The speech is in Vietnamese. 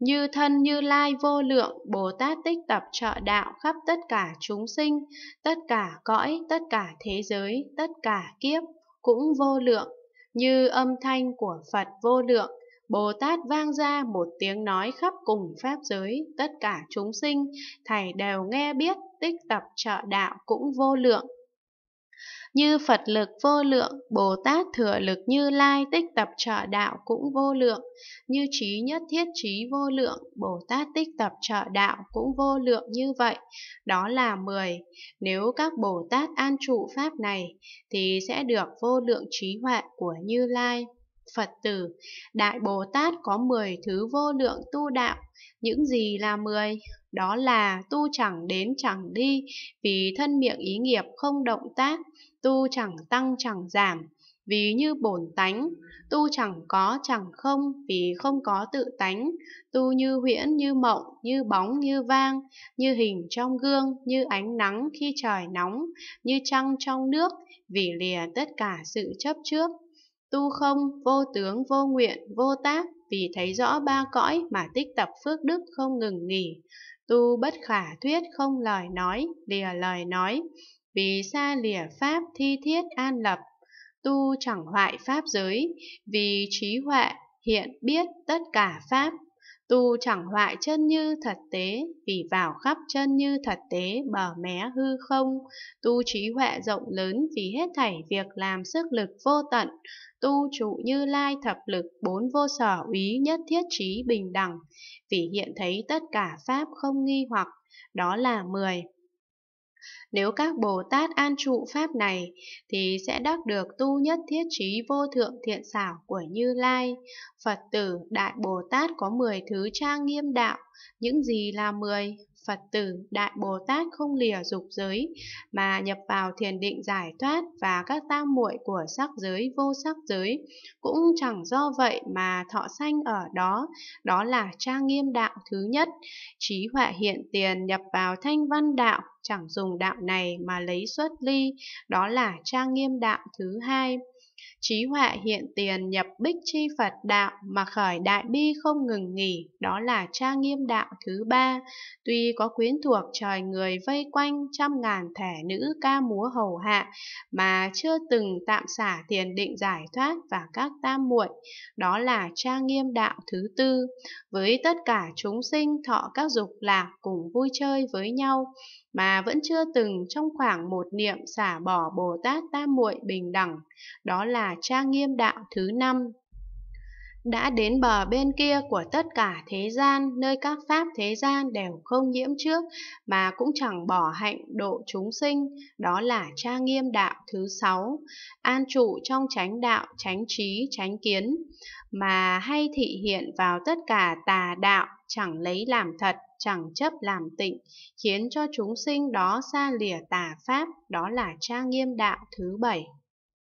Như thân như lai vô lượng, Bồ Tát tích tập trợ đạo khắp tất cả chúng sinh, tất cả cõi, tất cả thế giới, tất cả kiếp, cũng vô lượng. Như âm thanh của Phật vô lượng, Bồ Tát vang ra một tiếng nói khắp cùng Pháp giới, tất cả chúng sinh, Thầy đều nghe biết, tích tập trợ đạo cũng vô lượng. Như Phật lực vô lượng, Bồ Tát thừa lực như lai tích tập trợ đạo cũng vô lượng. Như trí nhất thiết trí vô lượng, Bồ Tát tích tập trợ đạo cũng vô lượng như vậy. Đó là 10. Nếu các Bồ Tát an trụ pháp này, thì sẽ được vô lượng trí huệ của như lai. Phật tử, Đại Bồ Tát có 10 thứ vô lượng tu đạo, những gì là 10? Đó là tu chẳng đến chẳng đi, vì thân miệng ý nghiệp không động tác, tu chẳng tăng chẳng giảm, vì như bổn tánh, tu chẳng có chẳng không, vì không có tự tánh, tu như huyễn như mộng, như bóng như vang, như hình trong gương, như ánh nắng khi trời nóng, như trăng trong nước, vì lìa tất cả sự chấp trước tu không, vô tướng, vô nguyện, vô tác, vì thấy rõ ba cõi mà tích tập phước đức không ngừng nghỉ. Tu bất khả thuyết không lời nói, lìa lời nói, vì xa lìa pháp thi thiết an lập. Tu chẳng hoại pháp giới, vì trí huệ hiện biết tất cả pháp Tu chẳng hoại chân như thật tế, vì vào khắp chân như thật tế bờ mé hư không. Tu trí huệ rộng lớn vì hết thảy việc làm sức lực vô tận. Tu trụ như lai thập lực bốn vô sở úy nhất thiết trí bình đẳng, vì hiện thấy tất cả pháp không nghi hoặc. Đó là mười nếu các Bồ Tát an trụ Pháp này, thì sẽ đắc được tu nhất thiết trí vô thượng thiện xảo của Như Lai. Phật tử Đại Bồ Tát có 10 thứ trang nghiêm đạo, những gì là 10, Phật tử Đại Bồ Tát không lìa dục giới mà nhập vào thiền định giải thoát và các tam muội của sắc giới vô sắc giới cũng chẳng do vậy mà thọ sanh ở đó, đó là trang nghiêm đạo thứ nhất, trí huệ hiện tiền nhập vào thanh văn đạo chẳng dùng đạo này mà lấy xuất ly, đó là trang nghiêm đạo thứ hai. Trí Họa hiện tiền nhập bích chi Phật đạo mà khởi đại bi không ngừng nghỉ, đó là tra nghiêm đạo thứ ba. Tuy có quyến thuộc trời người vây quanh trăm ngàn thể nữ ca múa hầu hạ, mà chưa từng tạm xả thiền định giải thoát và các tam muội, đó là tra nghiêm đạo thứ tư. Với tất cả chúng sinh thọ các dục lạc cùng vui chơi với nhau, mà vẫn chưa từng trong khoảng một niệm xả bỏ Bồ Tát Tam Muội Bình Đẳng, đó là trang nghiêm đạo thứ năm đã đến bờ bên kia của tất cả thế gian, nơi các pháp thế gian đều không nhiễm trước, mà cũng chẳng bỏ hạnh độ chúng sinh, đó là tra nghiêm đạo thứ sáu, an trụ trong chánh đạo, chánh trí, chánh kiến, mà hay thị hiện vào tất cả tà đạo, chẳng lấy làm thật, chẳng chấp làm tịnh, khiến cho chúng sinh đó xa lìa tà pháp, đó là tra nghiêm đạo thứ bảy.